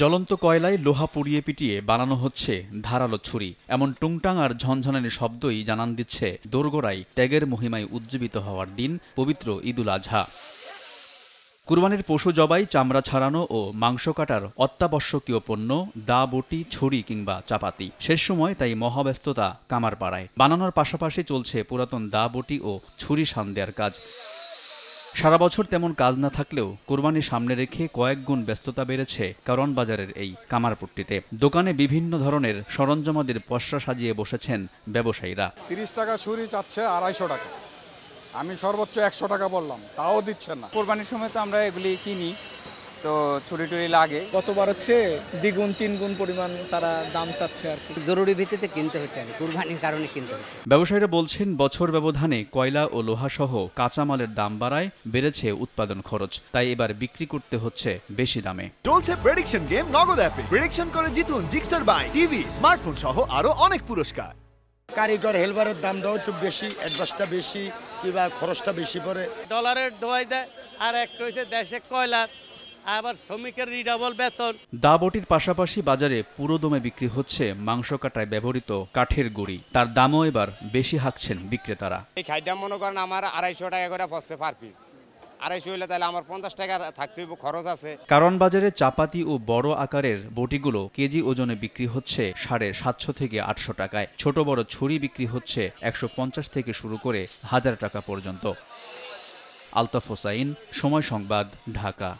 জ্বলন্ত কয়লায় লোহা পুড়িয়ে পিটিয়ে বানানো হচ্ছে ধারালো ছুরি এমন টুংটাং আর ঝনঝনানি শব্দই জানান দিচ্ছে দোরগোড়াই ত্যাগের মহিমায় উজ্জীবিত হওয়ার দিন পবিত্র ঈদুল আজহা কুরবানির পশু জবাই চামড়া ছাড়ানো ও মাংস কাটার অত্যাবশ্যকীয় পণ্য দা বটি ছড়ি কিংবা চাপাতি শেষ সময় তাই মহাব্যস্ততা কামার পাড়ায় বানানোর পাশাপাশি চলছে পুরাতন দা বটি ও ছুরি সান দেওয়ার কাজ সারা বছর তেমন কাজ না থাকলেও কোরবানি সামনে রেখে কয়েক গুণ ব্যস্ততা বেড়েছে কারণ বাজারের এই কামারপুটটিতে দোকানে বিভিন্ন ধরনের সরঞ্জামাদের পশরা সাজিয়ে বসেছেন ব্যবসায়ীরা তিরিশ টাকা ছুরি চাচ্ছে আড়াইশো টাকা আমি সর্বোচ্চ একশো টাকা বললাম তাও দিচ্ছে না কোরবানির সময় তো আমরা এগুলি কিনি তো ছুরি টুরি লাগে গতবার হচ্ছে দ্বিগুণ তিন গুণ পরিমাণ তারা দাম চাচ্ছে আর কি জরুরি ভিত্তিতে কিনতে হচ্ছে আর কুরবানির কারণে কিনতে হচ্ছে ব্যবসায়ীরা বলছেন বছর ব্যবধানে কয়লা ও লোহা সহ কাঁচামালের দাম বাড়ায় বেড়েছে উৎপাদন খরচ তাই এবার বিক্রি করতে হচ্ছে বেশি দামে চলছে প্রেডিকশন গেম নগদ অ্যাপে প্রেডিকশন করে জিতুন জিক্সার বাই টিভি স্মার্টফোন সহ আরো অনেক পুরস্কার কারিগর হেলবারের দাম দাও একটু বেশি অ্যাডভান্সটা বেশি কিংবা খরচটা বেশি পড়ে ডলারের দোয়াই দেয় আর একটু হচ্ছে দেশে কয়লা আবার শ্রমিকের রিডাবল বেতন দাবটির পাশাপাশি বাজারে পুরোদমে বিক্রি হচ্ছে মাংস কাটায় ব্যবহৃত কাঠের গুড়ি তার দামও এবার বেশি হাঁকছেন বিক্রেতারা এই খাদ্য মনে করেন আমার আড়াইশো টাকা করে পড়ছে পার পিস আড়াইশো হলে তাহলে আমার পঞ্চাশ টাকা থাকতে খরচ আছে কারণ বাজারে চাপাতি ও বড় আকারের বটিগুলো কেজি ওজনে বিক্রি হচ্ছে সাড়ে সাতশো থেকে আটশো টাকায় ছোট বড় ছুরি বিক্রি হচ্ছে একশো পঞ্চাশ থেকে শুরু করে হাজার টাকা পর্যন্ত আলতাফ হোসাইন সময় সংবাদ ঢাকা